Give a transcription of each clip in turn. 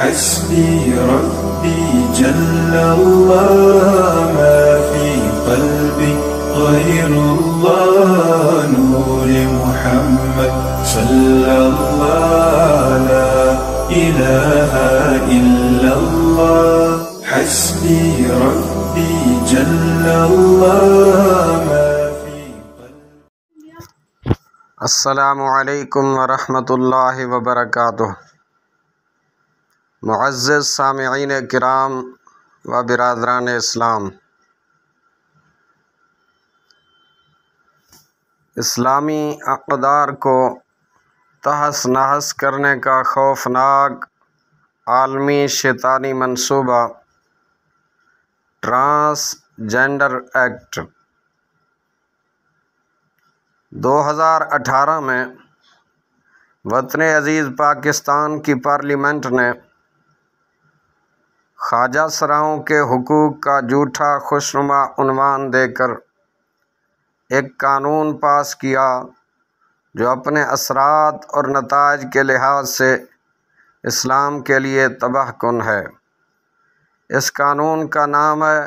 حسبي ربي جل الله ما في قلبي غير الله نور محمد صلى الله لا إله إلا الله حسبي ربي جل الله ما في قلبي السلام عليكم ورحمة الله وبركاته Muz साम कराम व बिरदरान इस्लाम इस्लामी अकदार को तहस नहस करने का खौफनाक आलमी शैतानी मनसूबा ट्रांसजेंडर एक्ट 2018 में वतन अज़ीज़ पाकिस्तान की पार्लियामेंट ने ख्वाजा सराओं के हकूक़ का जूठा खुशनुमा देकर एक कानून पास किया जो अपने असरात और नतज के लिहाज से इस्लाम के लिए तबाह कन है इस कानून का नाम है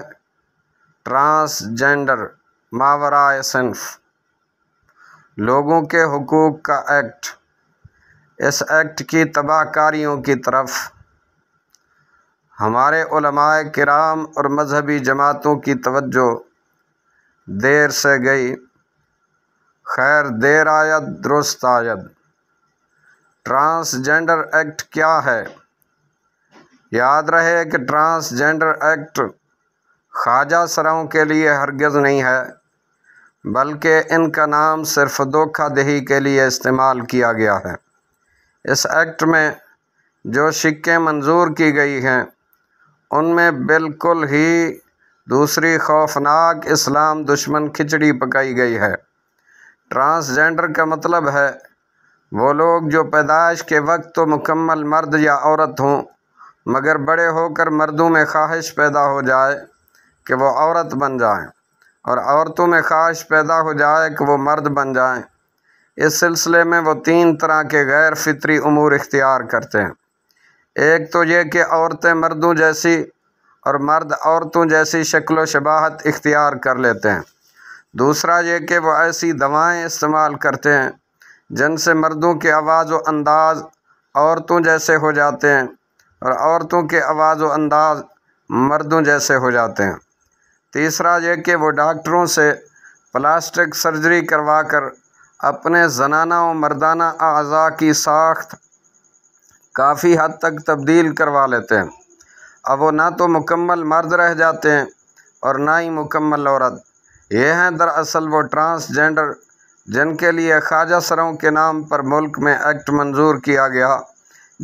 ट्रांसजेंडर मावरा सिंफ लोगों के हकूक़ का एक्ट इस एक्ट की तबाहकारियों की तरफ हमारे कराम और मजहबी जमातों की तवज्जो देर से गई खैर देर आयद दुरुस्त आयद ट्रांसजेंडर एक्ट क्या है याद रहे कि ट्रांसजेंडर एक्ट ख्वाजा सराओं के लिए हरगज़ नहीं है बल्कि इनका नाम सिर्फ धोखा दही के लिए इस्तेमाल किया गया है इस एक्ट में जो शिक्के मंजूर की गई हैं उनमें बिल्कुल ही दूसरी खौफनाक इस्लाम दुश्मन खिचड़ी पकाई गई है ट्रांसजेंडर का मतलब है वो लोग जो पैदाइश के वक्त तो मुकम्मल मर्द या औरत हों मगर बड़े होकर मर्दों में ख्वाहिश पैदा हो जाए कि वो औरत बन जाएं और औरतों में ख्वाहिश पैदा हो जाए कि वो मर्द बन जाएं इस सिलसिले में वो तीन तरह के गैर फितरी अमूर इख्तियार करते हैं एक तो ये कि औरतें मर्दों जैसी और मर्द औरतों जैसी शक्ल शबाहत इख्तियार कर लेते हैं दूसरा ये कि वह ऐसी दवाएं इस्तेमाल करते हैं जिनसे मर्दों की आवाज़ व अंदाज औरतों जैसे हो जाते हैं और औरतों के आवाज़ व अंदाज मर्दों जैसे हो जाते हैं तीसरा ये कि वो डॉक्टरों से प्लास्टिक सर्जरी करवा कर अपने जनाना व मर्दाना अज़ा की साख्त काफ़ी हद तक तब्दील करवा लेते हैं अब वो ना तो मुकम्मल मर्द रह जाते हैं और ना ही मुकम्मल औरत ये हैं दरअसल वो ट्रांसजेंडर जिनके लिए ख्वाजा सरों के नाम पर मुल्क में एक्ट मंजूर किया गया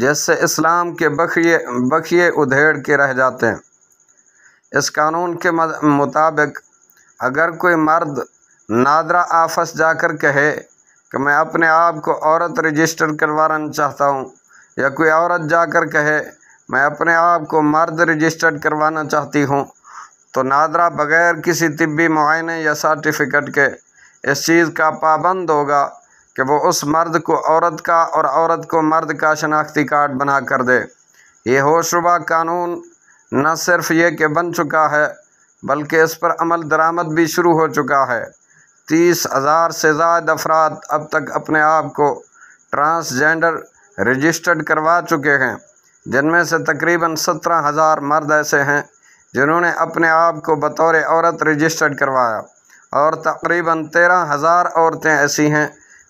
जिससे इस्लाम के बखिए बखिए उधेड़ के रह जाते हैं इस कानून के मुताबिक अगर कोई मर्द नादरा आफस जाकर कहे कि मैं अपने आप को औरत रजिस्टर करवाना चाहता हूँ या कोई औरत जाकर कहे मैं अपने आप को मर्द रजिस्टर्ड करवाना चाहती हूँ तो नादरा बगैर किसी तिब्बी मुआयने या सर्टिफिकेट के इस चीज़ का पाबंद होगा कि वो उस मर्द को औरत का और औरत को मर्द का शनाख्ती कार्ड बना कर दे ये होशुबा कानून न सिर्फ ये कि बन चुका है बल्कि इस पर अमल दरामद भी शुरू हो चुका है तीस हज़ार से ज़ायद अफराद अब तक अपने आप को ट्रांसजेंडर रजिस्टर्ड करवा चुके हैं जिनमें से तकरीबन सत्रह हज़ार मर्द ऐसे हैं जिन्होंने अपने आप को बतौर औरत रजिस्टर्ड करवाया और तकरीबन तेरह हज़ार औरतें ऐसी हैं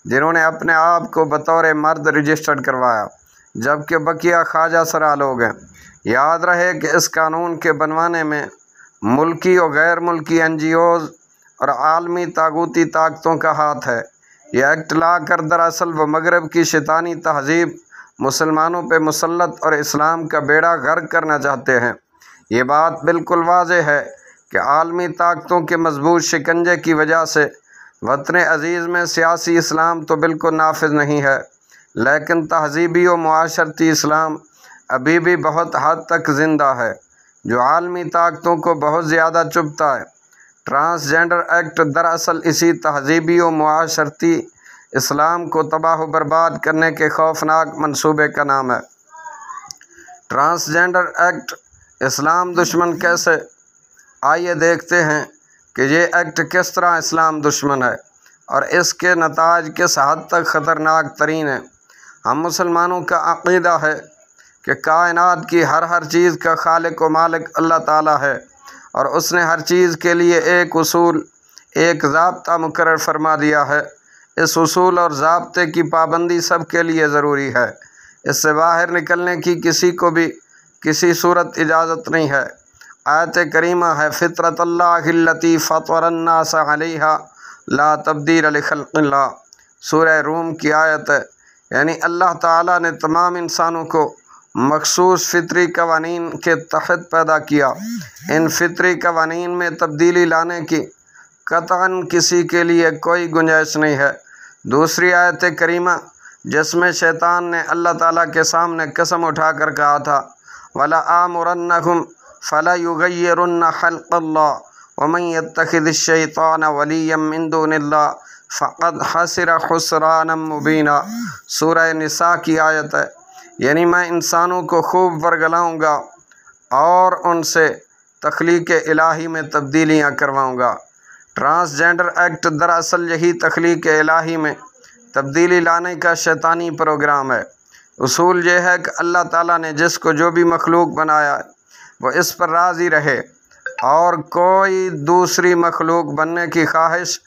जिन्होंने अपने आप को बतौर मर्द रजिस्टर्ड करवाया जबकि बकिया ख्वाजा सरा लोग हैं याद रहे कि इस कानून के बनवाने में मुल्की और गैर मुल्की एन जी ओज़ और आलमी तागूती ताकतों का हाथ है यह एक्ट ला कर दरअसल व मगरब की शैतानी तहजीब मुसलमानों पर मुसलत और इस्लाम का बेड़ा गर्क करना चाहते हैं ये बात बिल्कुल वाज है कि आलमी ताकतों के मजबूत शिकंजे की वजह से वतन अजीज़ में सियासी इस्लाम तो बिल्कुल नाफज नहीं है लेकिन तहजीबी और माशरती इस्लाम अभी भी बहुत हद तक ज़िंदा है जो आलमी ताकतों को बहुत ज़्यादा चुभता है ट्रांसजेंडर एक्ट दरअसल इसी तहजीबी व माशरती इस्लाम को तबाह बर्बाद करने के खौफनाक मनसूबे का नाम है ट्रांसजेंडर एक्ट इस्लाम दुश्मन कैसे आइए देखते हैं कि ये एक्ट किस तरह इस्लाम दुश्मन है और इसके नताज किस हद तक ख़तरनाक तरीन है हम मुसलमानों का अकीदा है कि कायनात की हर हर चीज़ का खालिक व मालिक अल्लाह ताला है और उसने हर चीज़ के लिए एक उसूल एक जबता मुकर फरमा दिया है इस उसूल और जबते की पाबंदी सब के लिए ज़रूरी है इससे बाहर निकलने की किसी को भी किसी सूरत इजाज़त नहीं है आयत करीमा है फितरतल्लाती लती फ़तरन्नासा ला तब्दील खल्ला सूर रूम की आयत है यानी अल्लाह ताला ने तमाम इंसानों को मखसूस फ़ितरी कवानीन के तहत पैदा किया इन फ़ितरी कवानी में तब्दीली लाने की कतान किसी के लिए कोई गुंजाइश नहीं है दूसरी आयत करीमा जिसमें शैतान ने अल्लाह ताला के सामने कसम उठा कर कहा था वला आमरन्नहुम फला युगयरन्न खल्क़ल्ला वमन तखिदशैतान वलीमिंदोनल्ला फ़क़द हसर हसरान मुबीना सूर निसा की आयत है यानी मैं इंसानों को खूब वर्गलाऊँगा और उनसे तख्लीक इलाही में तब्दीलियाँ करवाऊँगा ट्रांसजेंडर एक्ट दरअसल यही तख्लीक इलाही में तब्दीली लाने का शैतानी प्रोग्राम है उसूल यह है कि अल्लाह ताला ने जिसको जो भी मखलूक बनाया वह इस पर राज़ी रहे और कोई दूसरी मखलूक बनने की ख्वाहिश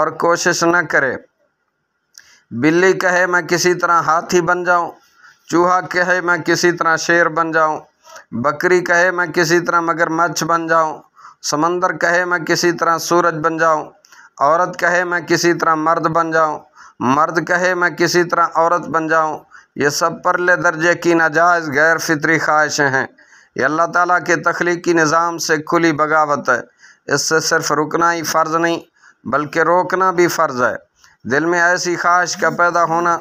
और कोशिश न करे बिल्ली कहे मैं किसी तरह हाथी बन जाऊँ चूहा कहे मैं किसी तरह शेर बन जाऊं बकरी कहे मैं किसी तरह मगरमच्छ बन जाऊं समंदर कहे मैं किसी तरह सूरज बन जाऊं औरत कहे मैं किसी तरह मर्द बन जाऊं मर्द कहे मैं किसी तरह औरत बन जाऊं ये सब परले दर्जे की नाजायज़ गैर फितरी ख्वाहिशें हैं ये अल्लाह ताला के तख्लीकी निज़ाम से खुली बगावत है इससे सिर्फ रुकना ही फ़र्ज़ नहीं बल्कि रोकना भी फ़र्ज़ है दिल में ऐसी ख्वाहिश का पैदा होना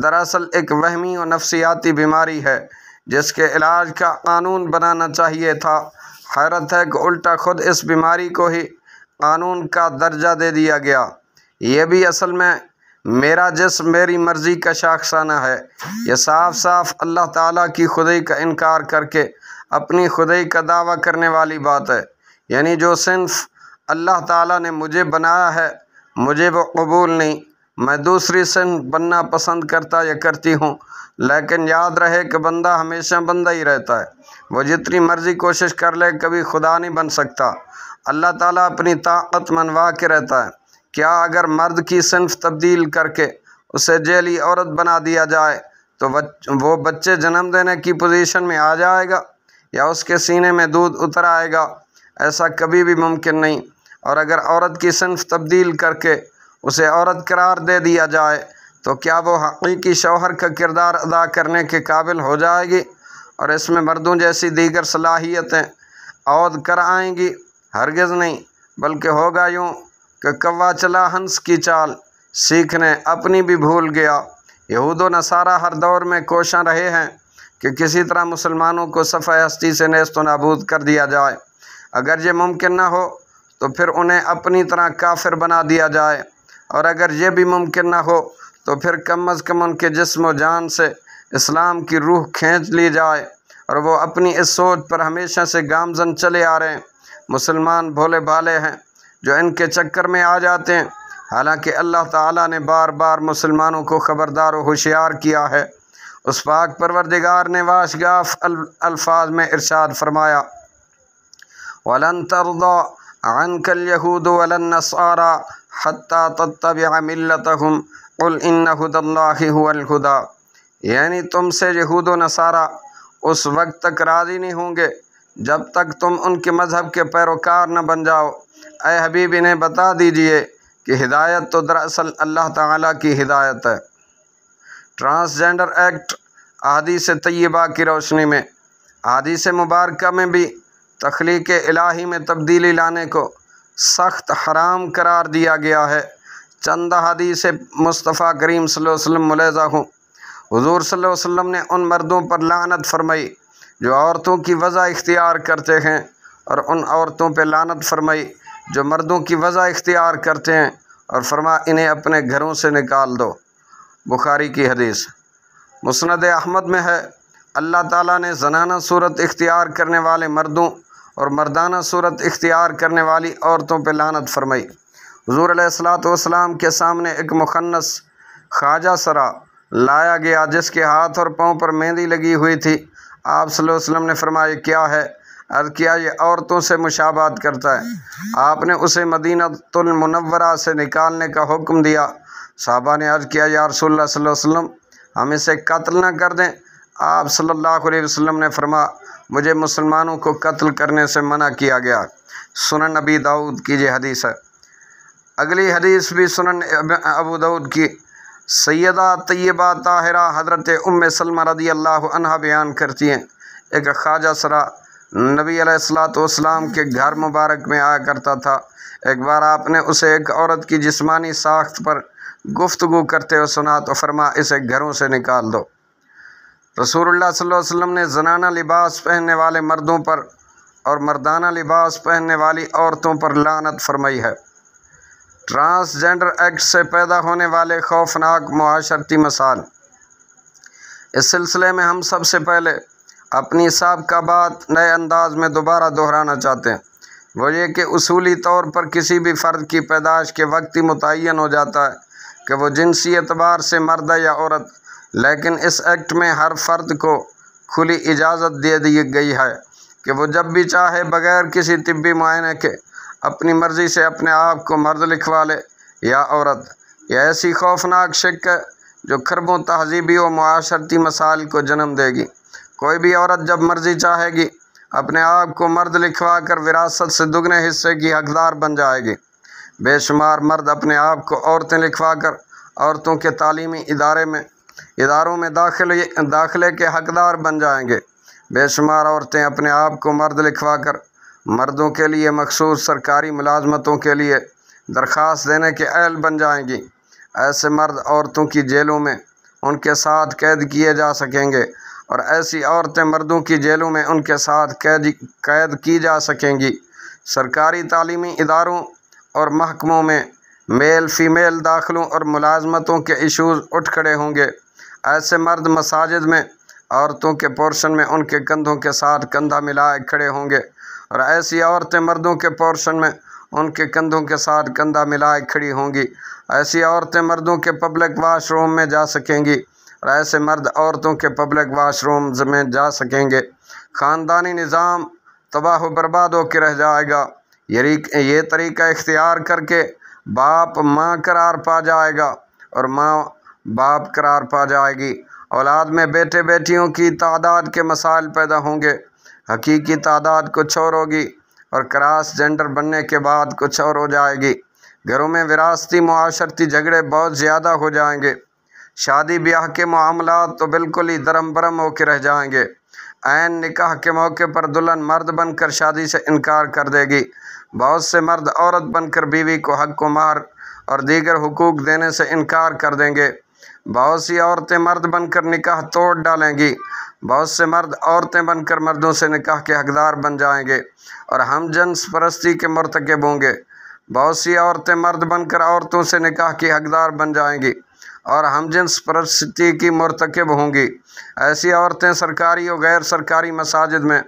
दरअसल एक वहमी और नफसियाती बीमारी है जिसके इलाज का कानून बनाना चाहिए था हैरत है कि उल्टा खुद इस बीमारी को ही कानून का दर्जा दे दिया गया ये भी असल में मेरा जिसम मेरी मर्ज़ी का शाखसाना है यह साफ साफ अल्लाह ताला की खुदई का इनकार करके अपनी खुदई का दावा करने वाली बात है यानी जो सिंफ अल्लाह ताला ने मुझे बनाया है मुझे वो कबूल नहीं मैं दूसरी सन बनना पसंद करता या करती हूँ लेकिन याद रहे कि बंदा हमेशा बंदा ही रहता है वो जितनी मर्ज़ी कोशिश कर ले कभी खुदा नहीं बन सकता अल्लाह ताला अपनी ताकत मनवा के रहता है क्या अगर मर्द की सिंफ तब्दील करके उसे जेली औरत बना दिया जाए तो बच, वो बच्चे जन्म देने की पोजीशन में आ जाएगा या उसके सीने में दूध उतर आएगा ऐसा कभी भी मुमकिन नहीं और अगर औरत की सिंफ तब्दील करके उसे औरत करार दे दिया जाए तो क्या वो हकीकी शौहर का किरदार अदा करने के काबिल हो जाएगी और इसमें मर्दों जैसी दीगर सलाहियतें औद कर आएंगी हरगज़ नहीं बल्कि होगा यूँ कि कौवा चला हंस की चाल सीखने अपनी भी भूल गया यहूद नसारा हर दौर में कोशां रहे हैं कि किसी तरह मुसलमानों को सफ़ा हस्ती से नेस्त नाबूद कर दिया जाए अगर ये मुमकिन न हो तो फिर उन्हें अपनी तरह काफिर बना दिया जाए और अगर ये भी मुमकिन ना हो तो फिर कम अज़ कम उनके जिसम जान से इस्लाम की रूह खींच ली जाए और वो अपनी इस सोच पर हमेशा से गामजन चले आ रहे हैं मुसलमान भोले भाले हैं जो इनके चक्कर में आ जाते हैं हालांकि अल्लाह ताला ने बार बार मुसलमानों को ख़बरदार और होशियार किया है उस पाक परवरदिगार ने वाशगाफ अल, अल्फाज में इरशाद फरमाया वलन तरदा अनकल यहूद वलन नसारा हत्ता तत्तब मिल्लतहुम उल इन हुदा यानी तुमसे यहूद नसारा उस वक्त तक राज़ी नहीं होंगे जब तक तुम उनके मज़हब के पैरोकार न बन जाओ ए हबीब इन्हें बता दीजिए कि हिदायत तो दरअसल अल्लाह ताला की हिदायत है ट्रांसजेंडर एक्ट आदि से तयबा की रोशनी में आदि से मुबारक में भी तख्लीक इलाही में तब्दीली लाने को सख्त हराम करार दिया गया है चंद हदी से मुस्तफ़ा करीम वसल्लम मुलजा हूँ हजूर वसल्लम ने उन मर्दों पर लानत फरमाई जो औरतों की वजह इख्तियार करते हैं और उन औरतों पर लानत फरमाई जो मर्दों की वजह इख्तियार करते हैं और फरमा इन्हें अपने घरों से निकाल दो बुखारी की हदीस मुसनद अहमद में है अल्लाह ताली ने जनाना सूरत इख्तियार करने वाले मर्दों और मर्दाना सूरत इख्तियार करने वाली औरतों पर लानत फरमाई हजूर सलाम के सामने एक मुखन्नस ख्वाजा सरा लाया गया जिसके हाथ और पाँव पर मेहंदी लगी हुई थी आप वसल्लम ने फरमाया क्या है अर्ज किया ये औरतों से मुशाबात करता है आपने उसे मदीना से निकालने का हुक्म दिया साहबा ने अर्ज किया या रसोल्ला हम इसे कत्ल न कर दें आप सल्लल्लाहु अलैहि वसल्लम ने फरमा मुझे मुसलमानों को कत्ल करने से मना किया गया सुनन नबी दाऊद की ये हदीस है अगली हदीस भी सुनन अबू दाऊद की सैदा तय्यबा ताहरा हजरत उम सलमा रदी अल्लाह अनहा बयान करती हैं एक ख्वाजा सरा नबी सलाम के घर मुबारक में आया करता था एक बार आपने उसे एक औरत की जिस्मानी साख्त पर गुफ्तु करते हुए सुना तो फरमा इसे घरों से निकाल दो रसूलुल्लाह सल्लल्लाहु अलैहि वसल्लम ने जनाना लिबास पहनने वाले मर्दों पर और मर्दाना लिबास पहनने वाली औरतों पर लानत फरमाई है ट्रांसजेंडर एक्ट से पैदा होने वाले खौफनाक माशरती मसाल इस सिलसिले में हम सबसे पहले अपनी सबका बात नए अंदाज में दोबारा दोहराना चाहते हैं वो ये कि असूली तौर पर किसी भी फ़र्द की पैदाश के वक्त ही मुतन हो जाता है कि वो जिनसी एतबार से मर्द या औरत लेकिन इस एक्ट में हर फर्द को खुली इजाज़त दे दी गई है कि वो जब भी चाहे बगैर किसी तिब्बी मायने के अपनी मर्ज़ी से अपने आप को मर्द लिखवा ले या औरत यह ऐसी खौफनाक शिक है जो खरबों तहजीबी और माशरती मसाइल को जन्म देगी कोई भी औरत जब मर्ज़ी चाहेगी अपने आप को मर्द लिखवा कर विरासत से दुगने हिस्से की हकदार बन जाएगी बेशुमार मर्द अपने आप को औरतें लिखवा कर औरतों के तालीमी इदारे में इदारों में दाखिल दाखिले के हकदार बन जाएंगे बेशुमार औरतें अपने आप को मर्द लिखवा कर मर्दों के लिए मखसूस सरकारी मुलाजमतों के लिए दरख्वास्त देने के अहल बन जाएंगी ऐसे मर्द औरतों की जेलों में उनके साथ कैद किए जा सकेंगे और ऐसी औरतें मर्दों की जेलों में उनके साथ कैद कैद की जा सकेंगी सरकारी तालीमी इदारों और महकमों में मेल फीमेल दाखिलों और मुलाजमतों के इशूज़ उठ खड़े होंगे ऐसे मर्द मसाजिद में औरतों के पोर्शन में उनके कंधों के साथ कंधा मिलाए खड़े होंगे और ऐसी औरतें मर्दों के पोर्शन में उनके कंधों के साथ कंधा मिलाए खड़ी होंगी ऐसी औरतें मर्दों के पब्लिक वाशरूम में जा सकेंगी और ऐसे मर्द औरतों के पब्लिक वाशरूम में जा सकेंगे ख़ानदानी निज़ाम तबाह बर्बाद होकर रह जाएगा ये ये तरीका इख्तियार करके बाप माँ करार पा जाएगा और माँ बाप करार पा जाएगी औलाद में बेटे बेटियों की तादाद के मसाइल पैदा होंगे हकीकी तादाद कुछ और होगी और क्रास जेंडर बनने के बाद कुछ और हो जाएगी घरों में विरासती माशरती झगड़े बहुत ज़्यादा हो जाएंगे शादी ब्याह के मामला तो बिल्कुल ही दरम भरम होकर रह जाएंगे आन निकाह के मौके पर दुल्हन मर्द बनकर शादी से इनकार कर देगी बहुत से मर्द औरत बनकर बीवी को हक को मार और दीगर हकूक़ देने से इनकार कर देंगे बहुत सी औरतें मर्द बनकर निकाह तोड़ डालेंगी बहुत से मर्द औरतें बनकर मर्दों से निकाह के हकदार बन जाएंगे और हम जन्स परस्ती के मरतकब होंगे बहुत सी औरतें मर्द बनकर औरतों से निकाह की हकदार बन जाएंगी और हम जन परस्ती की मरतकब होंगी ऐसी औरतें सरकारी और गैर सरकारी मसाजिद में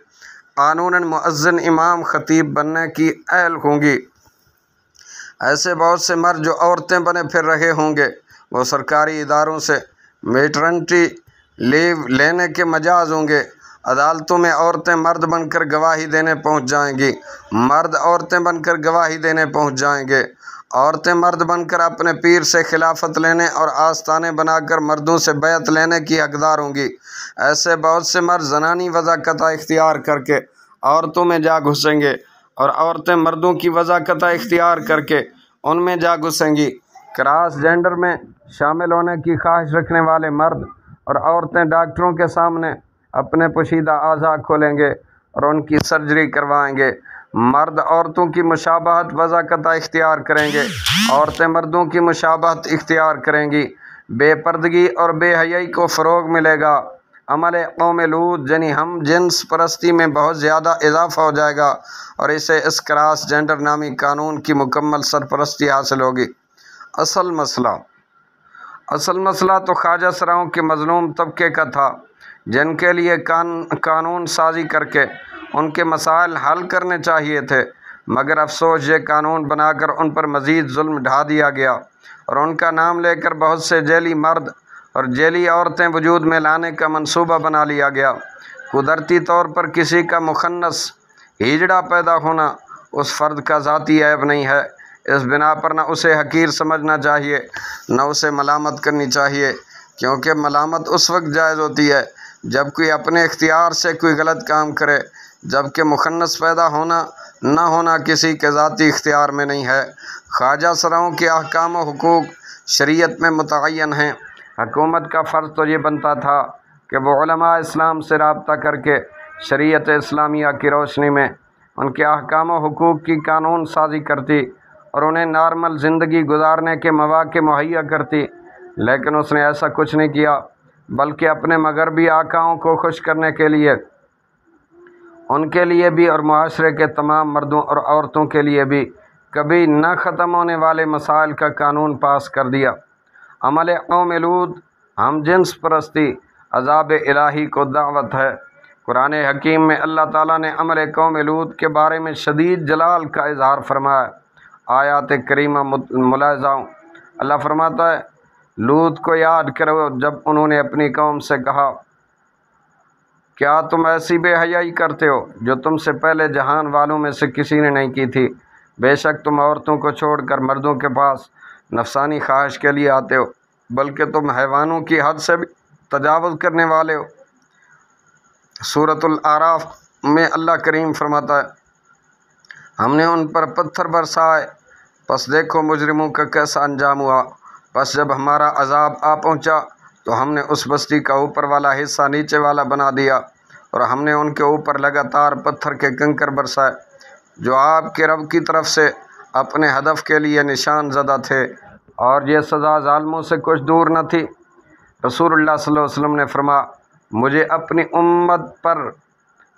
कानून मज़न इमाम ख़तीब बनने की अहल होंगी ऐसे बहुत से मर्द जो औरतें बने फिर रहे होंगे वो सरकारी इदारों से मेटरनटी लीव लेने के मजाज होंगे अदालतों में औरतें मर्द बनकर गवाही देने पहुंच जाएंगी मर्द औरतें बनकर गवाही देने पहुंच जाएंगे औरतें मर्द बनकर अपने पीर से खिलाफत लेने और आस्थाने बनाकर मर्दों से बैत लेने की हकदार होंगी ऐसे बहुत से मर्द जनानी वजाकता इख्तियार करके औरतों में जा घुसेंगे और औरतें मर्दों की वजाकता इख्तियार करके उनमें जा घुसेंगी क्रास जेंडर में शामिल होने की ख्वाहिश रखने वाले मर्द और औरतें डॉक्टरों के सामने अपने पोशीदा अज़ा खोलेंगे और उनकी सर्जरी करवाएंगे मर्द औरतों की मुशाबहत वजाकता इख्तियार करेंगे औरतें मर्दों की मुशाबहत इख्तियार करेंगी बेपर्दगी और बेहयाई को फ़रोग मिलेगा अमल कौम लूत यानी हम जिन्स परस्ती में बहुत ज़्यादा इजाफा हो जाएगा और इसे इस क्रास जेंडर नामी कानून की मुकम्मल सरपरस्ती हासिल होगी असल मसला असल मसला तो ख्वाजा सराओं के मजलूम तबके का था जिनके लिए कान कानून साजी करके उनके मसाइल हल करने चाहिए थे मगर अफसोस ये कानून बनाकर उन पर मज़ीद जुल्म ढा दिया गया और उनका नाम लेकर बहुत से जेली मर्द और जेली औरतें वजूद में लाने का मंसूबा बना लिया गया कुदरती तौर पर किसी का मुखनस हिजड़ा पैदा होना उस फ़र्द का ज़ाती ऐब नहीं है इस बिना पर ना उसे हकीर समझना चाहिए ना उसे मलामत करनी चाहिए क्योंकि मलामत उस वक्त जायज़ होती है जब कोई अपने इख्तियार से कोई गलत काम करे जबकि मुखनस पैदा होना न होना किसी के ज़ाती इख्तियार में नहीं है ख्वाजा सराओं के अहकाम हकूक़ शरीयत में मुतन हैं हकूमत का फ़र्ज़ तो ये बनता था कि वह इस्लाम से रबता करके शरीयत इस्लामिया की रोशनी में उनके अहकाम हकूक़ की कानून साजी करती और उन्हें नॉर्मल ज़िंदगी गुजारने के मौाक़े मुहैया करती लेकिन उसने ऐसा कुछ नहीं किया बल्कि अपने मगरबी आकाओं को खुश करने के लिए उनके लिए भी और माशरे के तमाम मर्दों और औरतों के लिए भी कभी न ख़त्म होने वाले मसाइल का कानून पास कर दिया अमल अवमलूद हम जिन्स परस्ती अजाब इलाही को दावत है कुरान हकीम में अल्लाह ताला ने अमल कौम लूद के बारे में शदीद जलाल का इजहार फरमाया आयात करीमा मुलाजा अल्लाह फरमाता है लूत को याद करो जब उन्होंने अपनी कौम से कहा क्या तुम ऐसी बेहयाई करते हो जो तुमसे पहले जहान वालों में से किसी ने नहीं की थी बेशक तुम औरतों को छोड़कर मर्दों के पास नफसानी ख्वाहिश के लिए आते हो बल्कि तुम हैवानों की हद से भी तजावज़ करने वाले हो सूरतल आराफ में अल्लाह करीम फरमाता है हमने उन पर पत्थर बरसाए बस देखो मुजरिमों का कैसा अंजाम हुआ बस जब हमारा अजाब आ पहुंचा तो हमने उस बस्ती का ऊपर वाला हिस्सा नीचे वाला बना दिया और हमने उनके ऊपर लगातार पत्थर के कंकर बरसाए जो आपके रब की तरफ से अपने हदफ के लिए निशान ज़दा थे और ये सज़ा ालमों से कुछ दूर न थी रसूलुल्लाह सल्लल्लाहु अलैहि वसल्लम ने फरमा मुझे अपनी उम्मत पर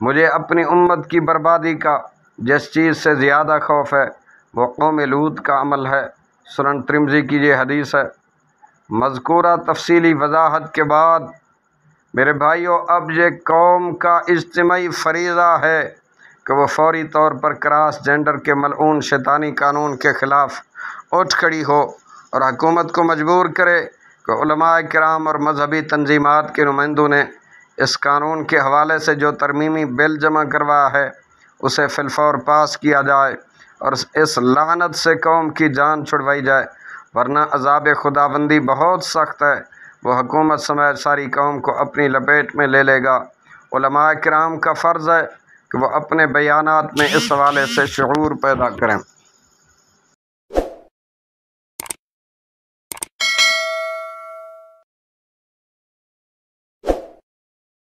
मुझे अपनी उम्मत की बर्बादी का जिस चीज़ से ज़्यादा खौफ है वो कौम लूत का अमल है सुरन त्रिमजी की ये हदीस है मजकूरा तफसीली वजाहत के बाद मेरे भाइयों अब ये कौम का इज्तमी फरीज़ा है कि वह फौरी तौर पर क्रास जेंडर के मलून शैतानी कानून के ख़िलाफ़ उठ खड़ी हो और हकूमत को मजबूर करे कि कराम और मजहबी तंजीमत के नुमाइंदों ने इस कानून के हवाले से जो तरमीमी बिल जमा करवाया है उसे फिलफौर पास किया जाए और इस लानत से कौम की जान छुड़वाई जाए वरना अजाब खुदाबंदी बहुत सख्त है वह हकूमत समय सारी कौम को अपनी लपेट में ले लेगा कराम का फ़र्ज़ है कि वह अपने बयान में इस हवाले से शूर पैदा करें